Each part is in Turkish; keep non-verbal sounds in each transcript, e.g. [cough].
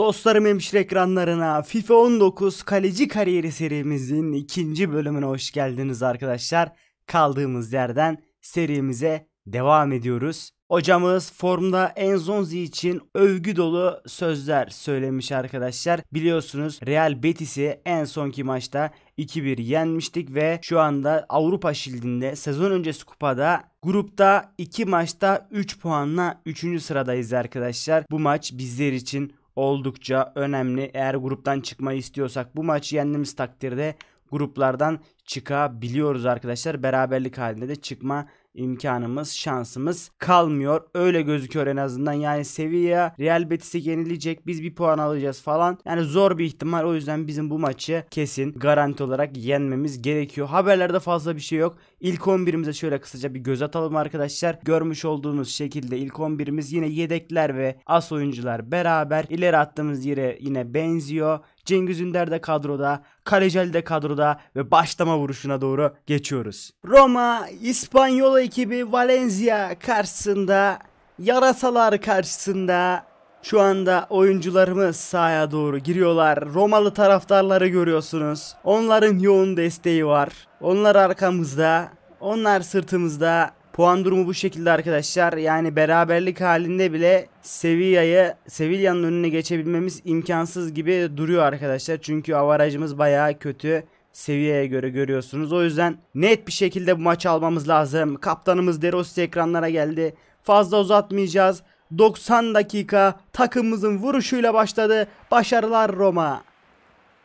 Dostlarım hemşire ekranlarına FIFA 19 kaleci kariyeri serimizin ikinci bölümüne hoş geldiniz arkadaşlar. Kaldığımız yerden serimize devam ediyoruz. Hocamız formda Enzonzi için övgü dolu sözler söylemiş arkadaşlar. Biliyorsunuz Real Betis'i en sonki maçta 2-1 yenmiştik ve şu anda Avrupa Şildi'nde sezon öncesi kupada grupta 2 maçta 3 puanla 3. sıradayız arkadaşlar. Bu maç bizler için oldukça önemli. Eğer gruptan çıkmayı istiyorsak bu maçı yendiğimiz takdirde gruplardan çıkabiliyoruz arkadaşlar. Beraberlik halinde de çıkma imkanımız, şansımız kalmıyor. Öyle gözüküyor en azından. Yani Sevilla Real Betis'e yenilecek. Biz bir puan alacağız falan. Yani zor bir ihtimal. O yüzden bizim bu maçı kesin garanti olarak yenmemiz gerekiyor. Haberlerde fazla bir şey yok. İlk 11'imize şöyle kısaca bir göz atalım arkadaşlar. Görmüş olduğunuz şekilde ilk 11'imiz yine yedekler ve as oyuncular beraber. İleri attığımız yere yine benziyor. Cengiz Ünder de kadroda, Kalecel de kadroda ve başlama vuruşuna doğru geçiyoruz. Roma İspanyola ekibi Valencia karşısında yarasalar karşısında şu anda oyuncularımız sahaya doğru giriyorlar. Romalı taraftarları görüyorsunuz. Onların yoğun desteği var. Onlar arkamızda, onlar sırtımızda Puan durumu bu şekilde arkadaşlar. Yani beraberlik halinde bile Sevilla'yı Sevilla'nın önüne geçebilmemiz imkansız gibi duruyor arkadaşlar. Çünkü avarajımız bayağı kötü seviyeye göre görüyorsunuz. O yüzden net bir şekilde bu maçı almamız lazım. Kaptanımız Derossi ekranlara geldi. Fazla uzatmayacağız. 90 dakika takımımızın vuruşuyla başladı. Başarılar Roma.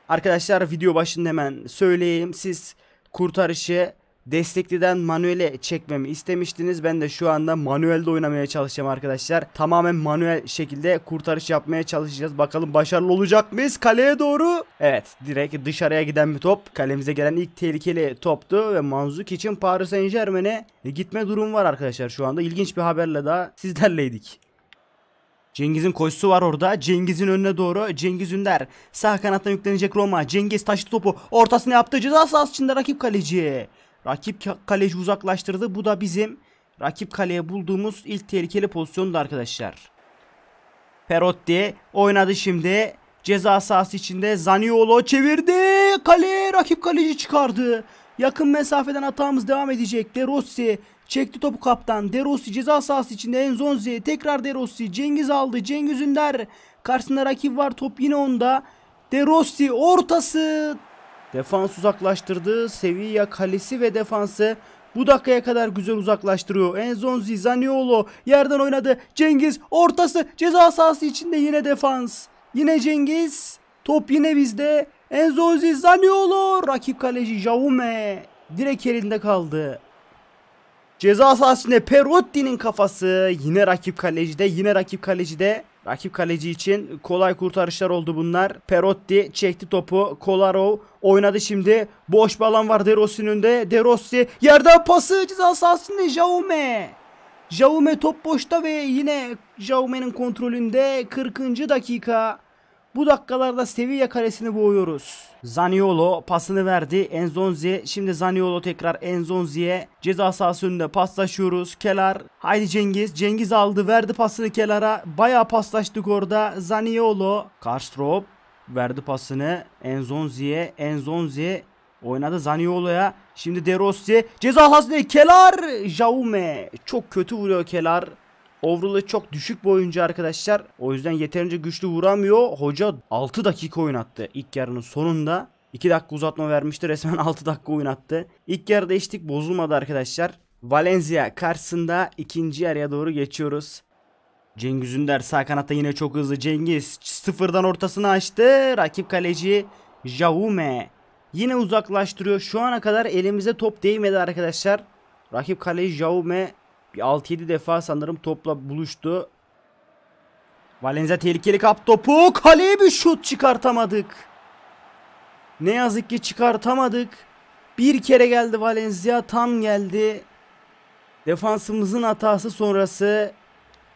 Arkadaşlar video başında hemen söyleyeyim. Siz kurtarışı destekliden manuele çekmemi istemiştiniz. Ben de şu anda manuelde oynamaya çalışacağım arkadaşlar. Tamamen manuel şekilde kurtarış yapmaya çalışacağız. Bakalım başarılı olacak mıyız? Kaleye doğru. Evet direkt dışarıya giden bir top. Kalemize gelen ilk tehlikeli toptu ve Manzuk için Paris Saint Germain'e gitme durum var arkadaşlar şu anda. İlginç bir haberle daha sizlerleydik. Cengiz'in koşusu var orada. Cengiz'in önüne doğru Cengiz Ünder. Sağ kanattan yüklenecek Roma. Cengiz taşlı topu ortasını yaptı. Ceza sahası içinde rakip kaleci. Rakip kaleci uzaklaştırdı. Bu da bizim rakip kaleye bulduğumuz ilk tehlikeli pozisyondu arkadaşlar. Perotti oynadı şimdi. Ceza sahası içinde Zaniolo çevirdi. Kale rakip kaleci çıkardı. Yakın mesafeden hatamız devam edecek. De Rossi çekti topu kaptan. De Rossi ceza sahası içinde Enzonzi. Tekrar De Rossi. Cengiz aldı. Cengiz Ünder. Karşısında rakip var. Top yine onda. De Rossi ortası Defans uzaklaştırdı. Sevilla kalesi ve defansı bu dakikaya kadar güzel uzaklaştırıyor. Enzonzi, Zaniolo yerden oynadı. Cengiz ortası ceza sahası içinde yine defans. Yine Cengiz. Top yine bizde. Enzonzi, Zaniolo. Rakip kaleci Jaume direk elinde kaldı. Ceza sahasında Perotti'nin kafası. Yine rakip kalecide. Yine rakip kalecide. Rakip kaleci için kolay kurtarışlar oldu bunlar. Perotti çekti topu. Kolarov oynadı şimdi. Boş bir alan var Derossi'nin önünde. Derossi yerde pası ceza sahasında Jaume. Jaume top boşta ve yine Jaume'nin kontrolünde 40. dakika bu dakikalarda Sevilla kalesini boğuyoruz. Zaniolo pasını verdi Enzonzi. Şimdi Zaniolo tekrar Enzonzi'ye ceza sahası önünde paslaşıyoruz. Kelar haydi Cengiz. Cengiz aldı verdi pasını Kelar'a. Baya paslaştık orada. Zaniolo Karstrop verdi pasını Enzonzi'ye. Enzonzi oynadı Zaniolo'ya. Şimdi De Rossi ceza sahasında Kelar Jaume çok kötü vuruyor Kelar. Overall'ı çok düşük bir oyuncu arkadaşlar. O yüzden yeterince güçlü vuramıyor. Hoca 6 dakika oynattı ilk yarının sonunda. 2 dakika uzatma vermişti. Resmen 6 [laughs] dakika oynattı. İlk yarıda eşlik bozulmadı arkadaşlar. Valencia karşısında ikinci yarıya doğru geçiyoruz. Cengiz Ünder sağ kanatta yine çok hızlı. Cengiz sıfırdan ortasını açtı. Rakip kaleci Jaume. Yine uzaklaştırıyor. Şu ana kadar elimize top değmedi arkadaşlar. Rakip kaleci Jaume bir 6-7 defa sanırım topla buluştu. Valenza tehlikeli kap topu. Kaleye bir şut çıkartamadık. Ne yazık ki çıkartamadık. Bir kere geldi Valencia tam geldi. Defansımızın hatası sonrası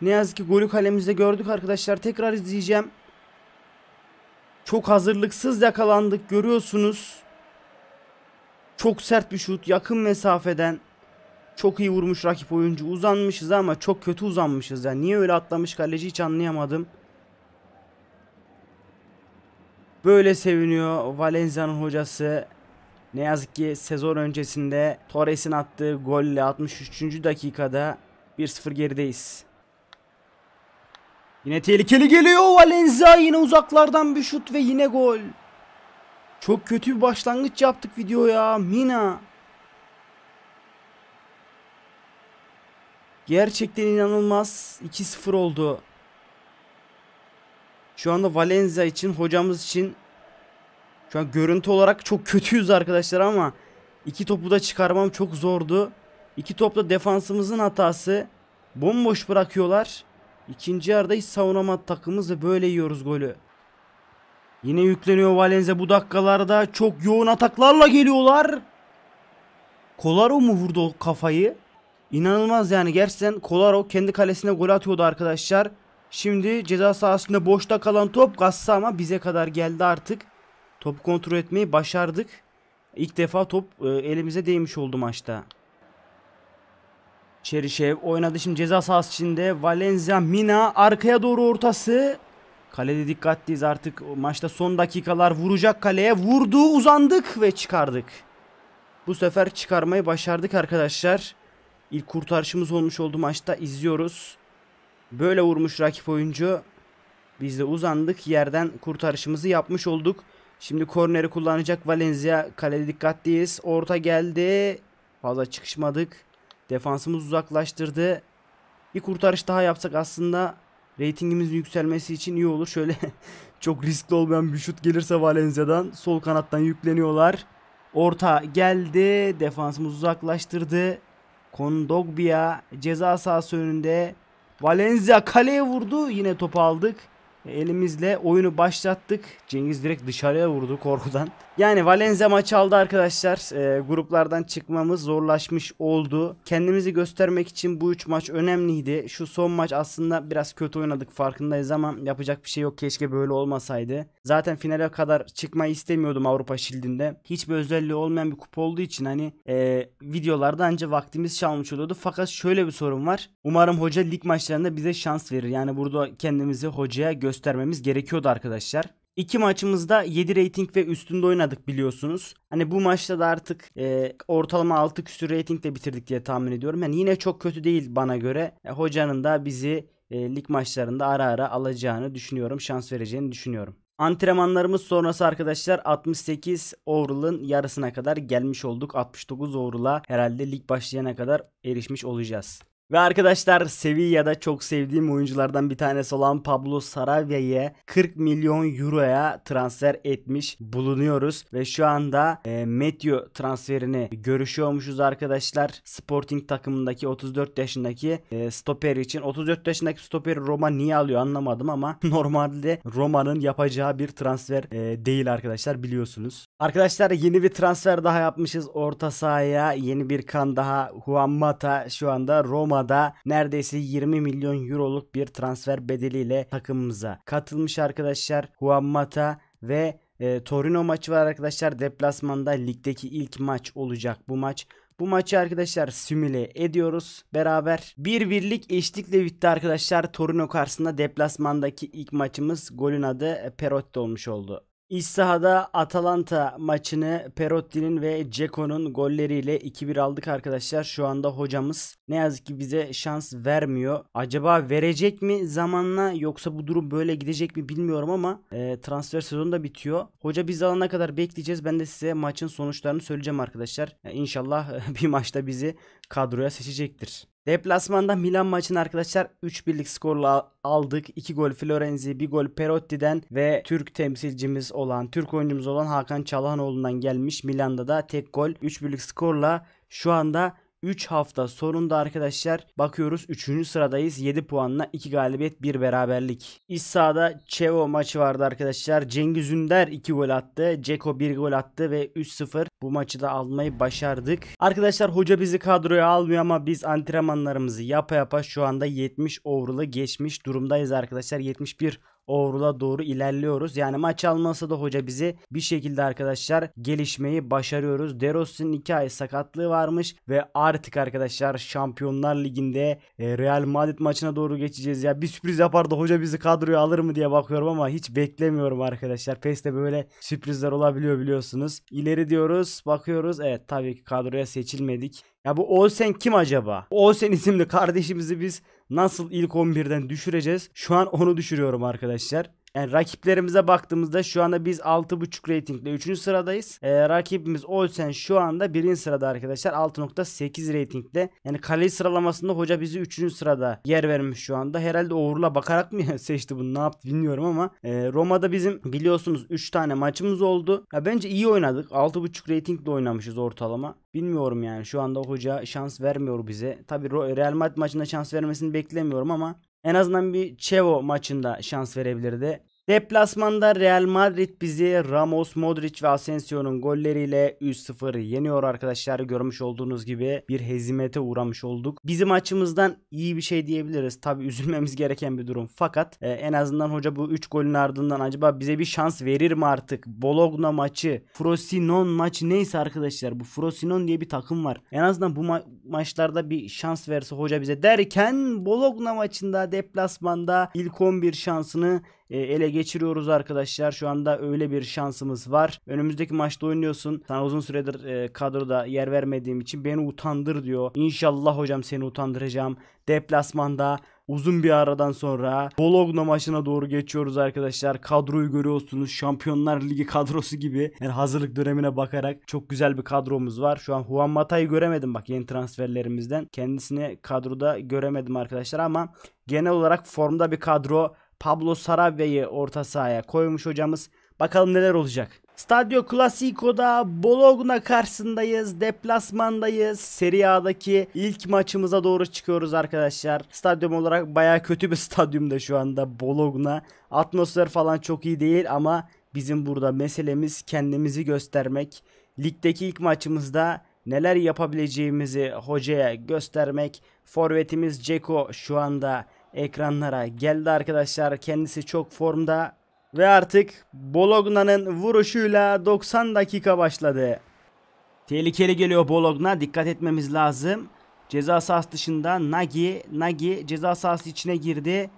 ne yazık ki golü kalemizde gördük arkadaşlar. Tekrar izleyeceğim. Çok hazırlıksız yakalandık görüyorsunuz. Çok sert bir şut yakın mesafeden. Çok iyi vurmuş rakip oyuncu. Uzanmışız ama çok kötü uzanmışız. Yani niye öyle atlamış kaleci hiç anlayamadım. Böyle seviniyor Valencia'nın hocası. Ne yazık ki sezon öncesinde Torres'in attığı golle 63. dakikada 1-0 gerideyiz. Yine tehlikeli geliyor Valencia yine uzaklardan bir şut ve yine gol. Çok kötü bir başlangıç yaptık videoya Mina. Gerçekten inanılmaz. 2-0 oldu. Şu anda Valencia için, hocamız için şu an görüntü olarak çok kötüyüz arkadaşlar ama iki topu da çıkarmam çok zordu. İki topla defansımızın hatası. Bomboş bırakıyorlar. İkinci yarıda hiç savunamadı takımımız ve böyle yiyoruz golü. Yine yükleniyor Valencia bu dakikalarda. Çok yoğun ataklarla geliyorlar. Kolaro mu vurdu kafayı? İnanılmaz yani gerçekten Kolaro kendi kalesine gol atıyordu arkadaşlar. Şimdi ceza sahasında boşta kalan top Gassa ama bize kadar geldi artık. Topu kontrol etmeyi başardık. İlk defa top e, elimize değmiş oldu maçta. Çerişev oynadı şimdi ceza sahası içinde. Valencia Mina arkaya doğru ortası. Kalede dikkatliyiz artık maçta son dakikalar vuracak kaleye. Vurdu uzandık ve çıkardık. Bu sefer çıkarmayı başardık arkadaşlar. İlk kurtarışımız olmuş oldu maçta izliyoruz. Böyle vurmuş rakip oyuncu. Biz de uzandık yerden kurtarışımızı yapmış olduk. Şimdi korneri kullanacak Valencia. Kalede dikkatliyiz. Orta geldi. Fazla çıkışmadık. Defansımız uzaklaştırdı. Bir kurtarış daha yapsak aslında reytingimizin yükselmesi için iyi olur. Şöyle [laughs] çok riskli olmayan bir şut gelirse Valencia'dan sol kanattan yükleniyorlar. Orta geldi. Defansımız uzaklaştırdı. Kondogbia ceza sahası önünde. Valencia kaleye vurdu. Yine topu aldık. Elimizle oyunu başlattık. Cengiz direkt dışarıya vurdu korkudan. Yani Valencia maçı aldı arkadaşlar. E, gruplardan çıkmamız zorlaşmış oldu. Kendimizi göstermek için bu 3 maç önemliydi. Şu son maç aslında biraz kötü oynadık farkındayız ama yapacak bir şey yok. Keşke böyle olmasaydı. Zaten finale kadar çıkmayı istemiyordum Avrupa Şildinde. Hiçbir özelliği olmayan bir kupa olduğu için hani e, videolarda anca vaktimiz çalmış oluyordu. Fakat şöyle bir sorun var. Umarım hoca lig maçlarında bize şans verir. Yani burada kendimizi hocaya göstermemiz gerekiyordu arkadaşlar. İki maçımızda 7 rating ve üstünde oynadık biliyorsunuz. Hani bu maçta da artık e, ortalama 6 küsür ratingle bitirdik diye tahmin ediyorum. Yani yine çok kötü değil bana göre. E, hocanın da bizi e, lig maçlarında ara ara alacağını düşünüyorum. Şans vereceğini düşünüyorum. Antrenmanlarımız sonrası arkadaşlar 68 overall'ın yarısına kadar gelmiş olduk. 69 overall'a herhalde lig başlayana kadar erişmiş olacağız. Ve arkadaşlar Sevilla'da çok sevdiğim oyunculardan bir tanesi olan Pablo Sarabia 40 milyon euroya transfer etmiş bulunuyoruz. Ve şu anda e, Meteo transferini görüşüyormuşuz arkadaşlar. Sporting takımındaki 34 yaşındaki e, stoper için. 34 yaşındaki stoperi Roma niye alıyor anlamadım ama [laughs] normalde Roma'nın yapacağı bir transfer e, değil arkadaşlar biliyorsunuz. Arkadaşlar yeni bir transfer daha yapmışız orta sahaya. Yeni bir kan daha Juan Mata şu anda Roma Roma'da neredeyse 20 milyon euroluk bir transfer bedeliyle takımımıza katılmış arkadaşlar. Juan Mata ve e, Torino maçı var arkadaşlar. Deplasmanda ligdeki ilk maç olacak bu maç. Bu maçı arkadaşlar simüle ediyoruz beraber. Bir birlik eşlikle bitti arkadaşlar. Torino karşısında deplasmandaki ilk maçımız golün adı Perotti olmuş oldu. İç sahada Atalanta maçını Perotti'nin ve Ceko'nun golleriyle 2-1 aldık arkadaşlar. Şu anda hocamız ne yazık ki bize şans vermiyor. Acaba verecek mi zamanla yoksa bu durum böyle gidecek mi bilmiyorum ama e, transfer sezonu da bitiyor. Hoca biz alana kadar bekleyeceğiz. Ben de size maçın sonuçlarını söyleyeceğim arkadaşlar. E, inşallah [laughs] bir maçta bizi kadroya seçecektir. Deplasmanda Milan maçını arkadaşlar 3-1'lik skorla aldık. 2 gol Florenzi, 1 gol Perotti'den ve Türk temsilcimiz olan, Türk oyuncumuz olan Hakan Çalhanoğlu'ndan gelmiş. Milan'da da tek gol 3-1'lik skorla şu anda 3 hafta sonunda arkadaşlar bakıyoruz 3. sıradayız. 7 puanla 2 galibiyet 1 beraberlik. İç sahada Çevo maçı vardı arkadaşlar. Cengiz Ünder 2 gol attı. Ceko 1 gol attı ve 3-0 bu maçı da almayı başardık. Arkadaşlar hoca bizi kadroya almıyor ama biz antrenmanlarımızı yapa yapa şu anda 70 overall'ı geçmiş durumdayız arkadaşlar. 71 Overall'a doğru ilerliyoruz. Yani maç almasa da hoca bizi bir şekilde arkadaşlar gelişmeyi başarıyoruz. Derossi'nin 2 ay sakatlığı varmış ve artık arkadaşlar Şampiyonlar Ligi'nde e, Real Madrid maçına doğru geçeceğiz. Ya bir sürpriz yapar da hoca bizi kadroya alır mı diye bakıyorum ama hiç beklemiyorum arkadaşlar. PES'te böyle sürprizler olabiliyor biliyorsunuz. İleri diyoruz, bakıyoruz. Evet tabii ki kadroya seçilmedik. Ya bu Olsen kim acaba? Olsen isimli kardeşimizi biz nasıl ilk 11'den düşüreceğiz? Şu an onu düşürüyorum arkadaşlar. Yani e, rakiplerimize baktığımızda şu anda biz 6.5 reytingle 3. sıradayız. Ee, rakibimiz Olsen şu anda 1. sırada arkadaşlar 6.8 reytingle. Yani kale sıralamasında hoca bizi 3. sırada yer vermiş şu anda. Herhalde Over'la bakarak mı [laughs] seçti bunu ne yaptı bilmiyorum ama e, Roma'da bizim biliyorsunuz 3 tane maçımız oldu. Ya bence iyi oynadık. 6.5 reytingle oynamışız ortalama. Bilmiyorum yani şu anda hoca şans vermiyor bize. Tabi Real Madrid maçında şans vermesini beklemiyorum ama en azından bir Çevo maçında şans verebilirdi. Deplasmanda Real Madrid bizi Ramos, Modric ve Asensio'nun golleriyle 3-0 yeniyor arkadaşlar. Görmüş olduğunuz gibi bir hezimete uğramış olduk. Bizim açımızdan iyi bir şey diyebiliriz. Tabi üzülmemiz gereken bir durum. Fakat e, en azından hoca bu 3 golün ardından acaba bize bir şans verir mi artık? Bologna maçı, Frosinon maçı neyse arkadaşlar. Bu Frosinon diye bir takım var. En azından bu ma maçlarda bir şans verse hoca bize derken Bologna maçında deplasmanda ilk 11 şansını e, ele geçiriyoruz arkadaşlar. Şu anda öyle bir şansımız var. Önümüzdeki maçta oynuyorsun. Sana uzun süredir e, kadroda yer vermediğim için beni utandır diyor. İnşallah hocam seni utandıracağım. Deplasmanda uzun bir aradan sonra Bologna maçına doğru geçiyoruz arkadaşlar. Kadroyu görüyorsunuz. Şampiyonlar Ligi kadrosu gibi. Yani hazırlık dönemine bakarak çok güzel bir kadromuz var. Şu an Juan Mata'yı göremedim bak yeni transferlerimizden. Kendisini kadroda göremedim arkadaşlar ama genel olarak formda bir kadro Pablo Sarabya'yı orta sahaya koymuş hocamız. Bakalım neler olacak. Stadio Clasico'da Bologna karşısındayız. Deplasmandayız. Serie A'daki ilk maçımıza doğru çıkıyoruz arkadaşlar. Stadyum olarak baya kötü bir [laughs] stadyumda şu anda Bologna. Atmosfer falan çok iyi değil ama bizim burada meselemiz kendimizi göstermek. Ligdeki ilk maçımızda neler yapabileceğimizi hocaya göstermek. Forvetimiz Ceko şu anda ekranlara geldi arkadaşlar. Kendisi çok formda ve artık Bologna'nın vuruşuyla 90 dakika başladı. Tehlikeli geliyor Bologna. Dikkat etmemiz lazım. Ceza sahası dışında Nagi. Nagi ceza sahası içine girdi.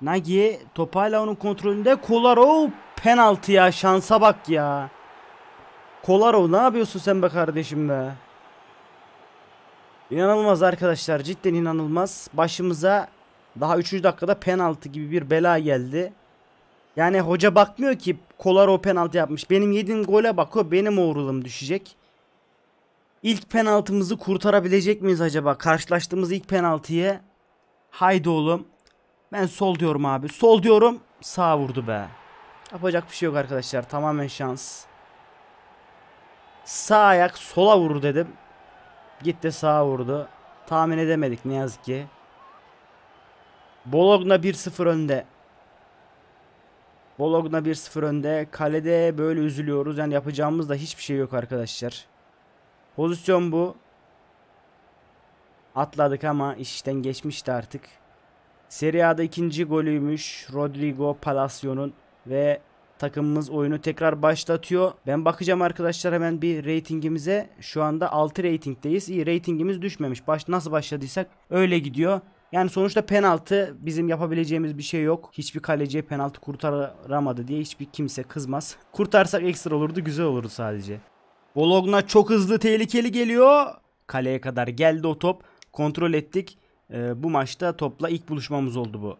Nagi topayla onun kontrolünde. Kolaro penaltı ya. Şansa bak ya. Kolaro ne yapıyorsun sen be kardeşim be. İnanılmaz arkadaşlar. Cidden inanılmaz. Başımıza daha 3. dakikada penaltı gibi bir bela geldi. Yani hoca bakmıyor ki Kolar o penaltı yapmış. Benim yediğim gole bakıyor. benim uğurluğum düşecek. İlk penaltımızı kurtarabilecek miyiz acaba? Karşılaştığımız ilk penaltıya. Haydi oğlum. Ben sol diyorum abi. Sol diyorum. Sağ vurdu be. Yapacak bir şey yok arkadaşlar. Tamamen şans. Sağ ayak sola vurur dedim. Gitti sağa vurdu. Tahmin edemedik ne yazık ki. Bologna 1-0 önde. Bologna 1-0 önde. Kalede böyle üzülüyoruz. Yani yapacağımız da hiçbir şey yok arkadaşlar. Pozisyon bu. Atladık ama işten geçmişti artık. Serie A'da ikinci golüymüş Rodrigo Palacio'nun ve takımımız oyunu tekrar başlatıyor. Ben bakacağım arkadaşlar hemen bir reytingimize. Şu anda 6 reytingdeyiz. İyi reytingimiz düşmemiş. Baş, nasıl başladıysak öyle gidiyor. Yani sonuçta penaltı bizim yapabileceğimiz bir şey yok. Hiçbir kaleciye penaltı kurtaramadı diye hiçbir kimse kızmaz. Kurtarsak ekstra olurdu güzel olurdu sadece. Bologna çok hızlı tehlikeli geliyor. Kaleye kadar geldi o top. Kontrol ettik. Ee, bu maçta topla ilk buluşmamız oldu bu.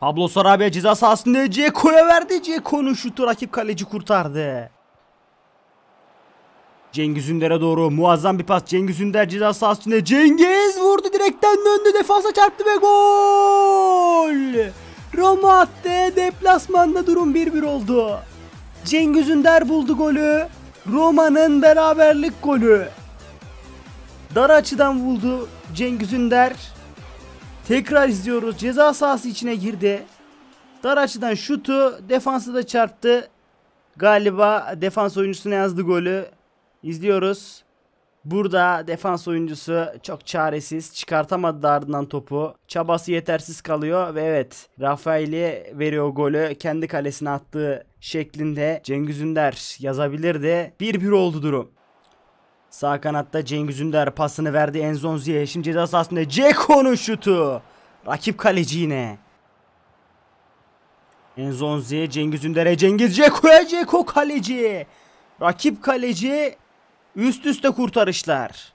Pablo Sarabia ceza sahasında Ceko'ya verdi. Ceko'nun şutu rakip kaleci kurtardı. Cengiz Ünder'e doğru muazzam bir pas. Cengiz Ünder ceza sahasında Cengiz direkten döndü defansa çarptı ve gol. Roma attı deplasmanda durum 1-1 oldu. Cengiz Ünder buldu golü. Roma'nın beraberlik golü. Dar açıdan buldu Cengiz Ünder. Tekrar izliyoruz. Ceza sahası içine girdi. Dar açıdan şutu defansı da çarptı. Galiba defans oyuncusuna yazdı golü. İzliyoruz. Burada defans oyuncusu çok çaresiz. Çıkartamadı ardından topu. Çabası yetersiz kalıyor ve evet Rafael'i veriyor golü. Kendi kalesine attığı şeklinde Cengiz Ünder yazabilirdi. 1-1 oldu durum. Sağ kanatta Cengiz Ünder pasını verdi Enzonzi'ye. Şimdi ceza sahasında Ceko'nun şutu. Rakip kaleci yine. Enzonzi, Cengiz Ünder'e, Cengiz Ceko'ya, Ceko kaleci. Rakip kaleci Üst üste kurtarışlar.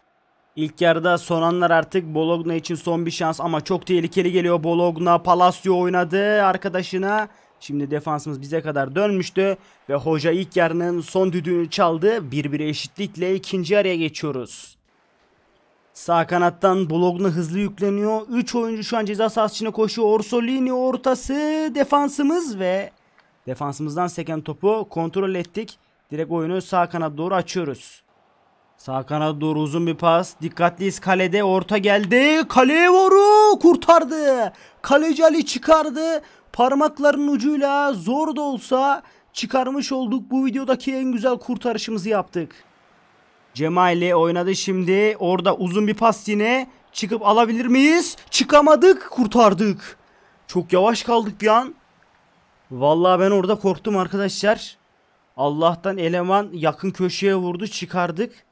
İlk yarıda son anlar artık Bologna için son bir şans ama çok tehlikeli geliyor Bologna. Palacio oynadı arkadaşına. Şimdi defansımız bize kadar dönmüştü ve hoca ilk yarının son düdüğünü çaldı. Birbiri eşitlikle ikinci araya geçiyoruz. Sağ kanattan Bologna hızlı yükleniyor. 3 oyuncu şu an ceza sahası içine koşuyor. Orsolini ortası defansımız ve defansımızdan seken topu kontrol ettik. Direkt oyunu sağ kanat doğru açıyoruz. Sağ kanada doğru uzun bir pas. Dikkatliyiz kalede. Orta geldi. Kaleye vuru kurtardı. Kaleci Ali çıkardı. Parmaklarının ucuyla zor da olsa çıkarmış olduk. Bu videodaki en güzel kurtarışımızı yaptık. Cemal'i oynadı şimdi. Orada uzun bir pas yine. Çıkıp alabilir miyiz? Çıkamadık. Kurtardık. Çok yavaş kaldık bir an. Vallahi ben orada korktum arkadaşlar. Allah'tan eleman yakın köşeye vurdu. Çıkardık.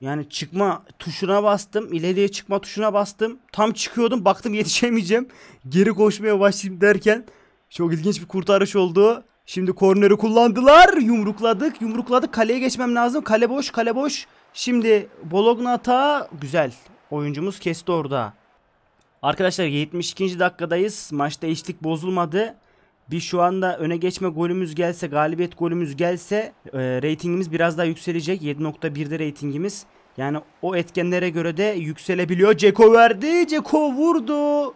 Yani çıkma tuşuna bastım. ileriye çıkma tuşuna bastım. Tam çıkıyordum. Baktım yetişemeyeceğim. Geri koşmaya başlayayım derken çok ilginç bir kurtarış oldu. Şimdi korneri kullandılar. Yumrukladık. Yumrukladık. Kaleye geçmem lazım. Kale boş. Kale boş. Şimdi Bologna hata. Güzel. Oyuncumuz kesti orada. Arkadaşlar 72. dakikadayız. Maçta eşlik bozulmadı bir şu anda öne geçme golümüz gelse, galibiyet golümüz gelse e, reytingimiz biraz daha yükselecek. 7.1'de reytingimiz. Yani o etkenlere göre de yükselebiliyor. Ceko verdi. Ceko vurdu.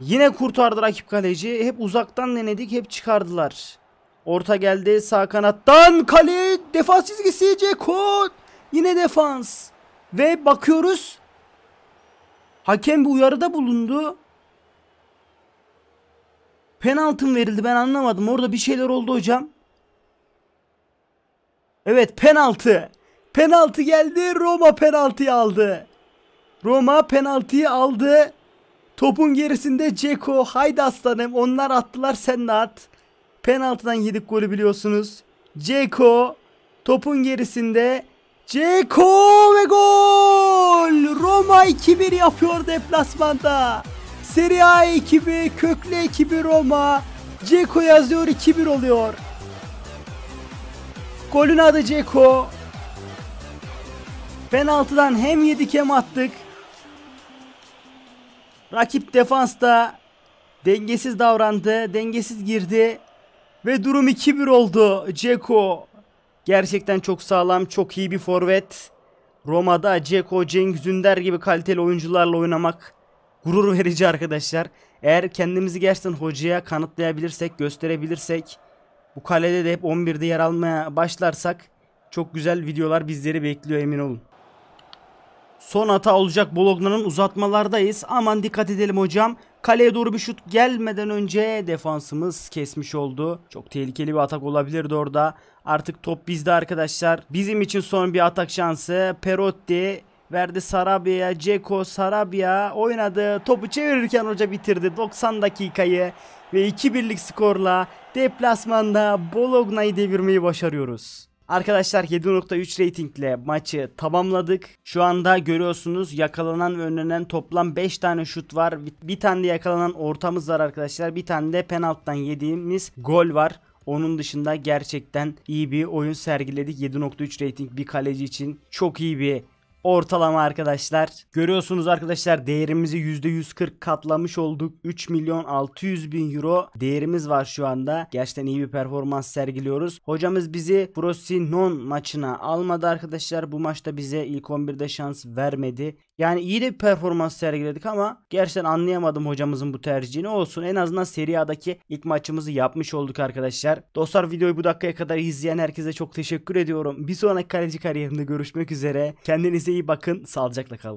Yine kurtardı rakip kaleci. Hep uzaktan denedik. Hep çıkardılar. Orta geldi. Sağ kanattan. Kale. Defans çizgisi. Ceko. Yine defans. Ve bakıyoruz. Hakem bir uyarıda bulundu. Penaltım verildi ben anlamadım. Orada bir şeyler oldu hocam. Evet penaltı. Penaltı geldi. Roma penaltıyı aldı. Roma penaltıyı aldı. Topun gerisinde Ceko. Haydi aslanım. Onlar attılar sen de at. Penaltıdan yedik golü biliyorsunuz. Ceko. Topun gerisinde. Ceko ve gol. Roma 2-1 yapıyor deplasmanda. Serie A ekibi, köklü ekibi Roma. Ceko yazıyor 2-1 oluyor. Golün adı Ceko. Penaltıdan hem yedik hem attık. Rakip defansta dengesiz davrandı, dengesiz girdi ve durum 2-1 oldu. Ceko gerçekten çok sağlam, çok iyi bir forvet. Roma'da Ceko, Cengiz Ünder gibi kaliteli oyuncularla oynamak gurur verici arkadaşlar. Eğer kendimizi gerçekten hocaya kanıtlayabilirsek, gösterebilirsek bu kalede de hep 11'de yer almaya başlarsak çok güzel videolar bizleri bekliyor emin olun. Son hata olacak Bologna'nın uzatmalardayız. Aman dikkat edelim hocam. Kaleye doğru bir şut gelmeden önce defansımız kesmiş oldu. Çok tehlikeli bir atak olabilirdi orada. Artık top bizde arkadaşlar. Bizim için son bir atak şansı. Perotti Verdi Sarabia, Ceko, Sarabia oynadı. Topu çevirirken hoca bitirdi 90 dakikayı ve 2-1'lik skorla deplasmanda Bologna'yı devirmeyi başarıyoruz. Arkadaşlar 7.3 ratingle maçı tamamladık. Şu anda görüyorsunuz yakalanan önlenen toplam 5 tane şut var. Bir tane de yakalanan ortamız var arkadaşlar. Bir tane de penaltıdan yediğimiz gol var. Onun dışında gerçekten iyi bir oyun sergiledik. 7.3 rating bir kaleci için çok iyi bir ortalama arkadaşlar. Görüyorsunuz arkadaşlar değerimizi %140 katlamış olduk. 3 milyon 600 bin euro değerimiz var şu anda. Gerçekten iyi bir performans sergiliyoruz. Hocamız bizi Frosinon maçına almadı arkadaşlar. Bu maçta bize ilk 11'de şans vermedi. Yani iyi de bir performans sergiledik ama gerçekten anlayamadım hocamızın bu tercihini. Olsun en azından Serie A'daki ilk maçımızı yapmış olduk arkadaşlar. Dostlar videoyu bu dakikaya kadar izleyen herkese çok teşekkür ediyorum. Bir sonraki kaleci kariyerimde görüşmek üzere. Kendinize iyi iyi bakın. Sağlıcakla kalın.